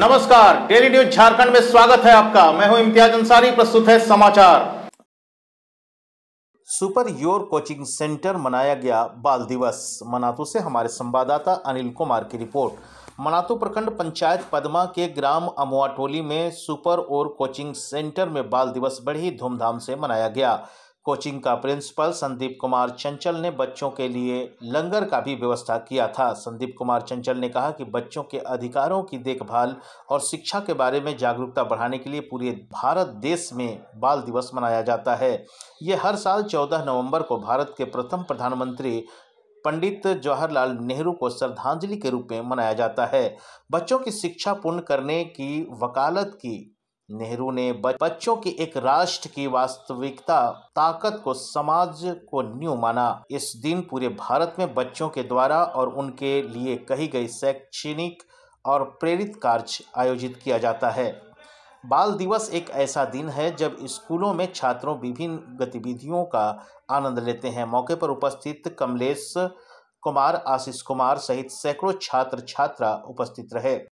नमस्कार daily news Jharkhand में स्वागत है आपका मैं हूं इम्तियाज अंसारी प्रस्तुत है समाचार सुपर योर कोचिंग सेंटर मनाया गया बाल दिवस मनातू से हमारे संवाददाता अनिल कुमार की रिपोर्ट मनातू प्रखंड पंचायत पदमा के ग्राम अमुआ टोली में सुपर और कोचिंग सेंटर में बाल दिवस बड़ी धूमधाम से मनाया गया कोचिंग का प्रिंसिपल संदीप कुमार चंचल ने बच्चों के लिए लंगर का भी व्यवस्था किया था संदीप कुमार चंचल ने कहा कि बच्चों के अधिकारों की देखभाल और शिक्षा के बारे में जागरूकता बढ़ाने के लिए पूरे भारत देश में बाल दिवस मनाया जाता है ये हर साल 14 नवंबर को भारत के प्रथम प्रधानमंत्री पंडित जवाहरलाल नेहरू को श्रद्धांजलि के रूप में मनाया जाता है बच्चों की शिक्षा पूर्ण करने की वकालत की नेहरू ने बच्चों के एक राष्ट्र की वास्तविकता ताकत को समाज को न्यू माना इस दिन पूरे भारत में बच्चों के द्वारा और उनके लिए कही गई शैक्षणिक और प्रेरित कार्य आयोजित किया जाता है बाल दिवस एक ऐसा दिन है जब स्कूलों में छात्रों विभिन्न गतिविधियों का आनंद लेते हैं मौके पर उपस्थित कमलेश कुमार आशीष कुमार सहित सैकड़ों छात्र छात्रा उपस्थित रहे